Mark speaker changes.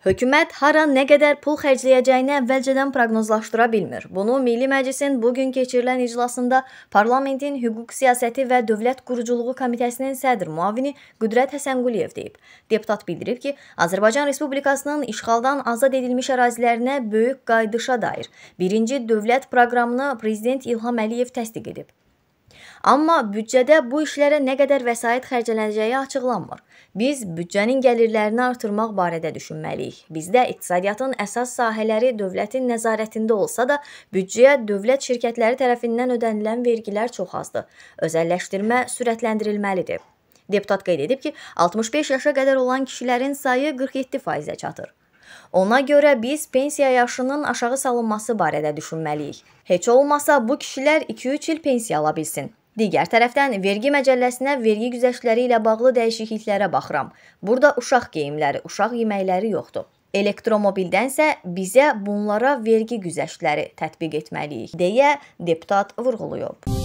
Speaker 1: Hökumət hara nə qədər pul xərcləyəcəyini əvvəlcədən proqnozlaşdıra bilmir. Bunu Milli Məclisin bu gün keçirilən iclasında Parlamentin Hüquq Siyasəti və Dövlət Quruculuğu Komitəsinin sədr müavini Qüdrət Həsənquliyev deyib. Deputat bildirib ki, Azərbaycan Respublikasının işğaldan azad edilmiş ərazilərinə böyük qayıdışa dair birinci dövlət proqramını prezident İlham Əliyev təsdiq edib. Amma büdcədə bu işlərə nə qədər vəsait xərclənəcəyi açıqlanmır. Biz büdcənin gəlirlərini artırmaq barədə düşünməliyik. Bizdə iqtisadiyyatın əsas sahələri dövlətin nəzarətində olsa da, büdcəyə dövlət şirkətləri tərəfindən ödənilən vergilər çox azdır. Özəlləşdirmə sürətləndirilməlidir. Deputat qeyd edib ki, 65 yaşa qədər olan kişilərin sayı 47%-ə çatır. Ona görə biz pensiya yaşının aşağı salınması barədə düşünməliyik. Heç olmasa bu kişilər 2-3 il pensiya ala bilsin. Digər tərəfdən vergi məcəlləsinə vergi güzəştləri ilə bağlı dəyişikliklərə baxıram. Burada uşaq geyimləri, uşaq yeməkləri yoxdur. Elektromobildən bizə bunlara vergi güzəştləri tətbiq etməliyik deyə deputat vurğulayıb.